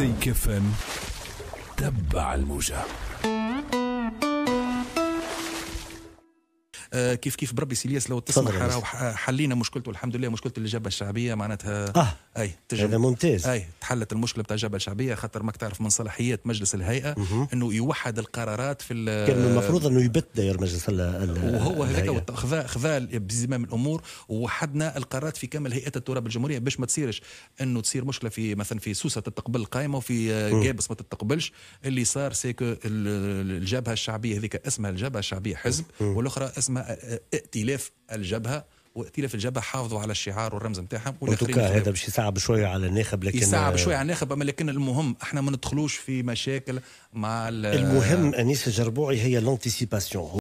زي كفن تبع الموجه آه كيف كيف بربي سيلياس لو تسمح حلينا مشكلته الحمد لله مشكله الاجابه الشعبيه معناتها اه اي تجربة. هذا ممتاز اي حلت المشكله بتاع جبل شعبيه خاطر ماك تعرف من صلاحيات مجلس الهيئه انه يوحد القرارات في كان المفروض انه يبت داير مجلس الـ وهو هذاك خذا خذا بزمام الامور ووحدنا القرارات في كامل هيئات التراب الجمهوريه باش ما تصيرش انه تصير مشكله في مثلا في سوسه تتقبل القائمه وفي جابس ما تتقبلش اللي صار سيكو الجبهه الشعبيه هذيك اسمها الجبهه الشعبيه حزب والاخرى اسمها ائتلاف الجبهه وقتيلة في الجبهة حافظوا على الشعار والرمز نتاعهم وتوكا هذا باش يصعب شوية على الناخب لكن يصعب شوية على الناخب أما لكن المهم احنا ما ندخلوش في مشاكل مع المهم أنيس الجربوعي هي الانتيسيباسيون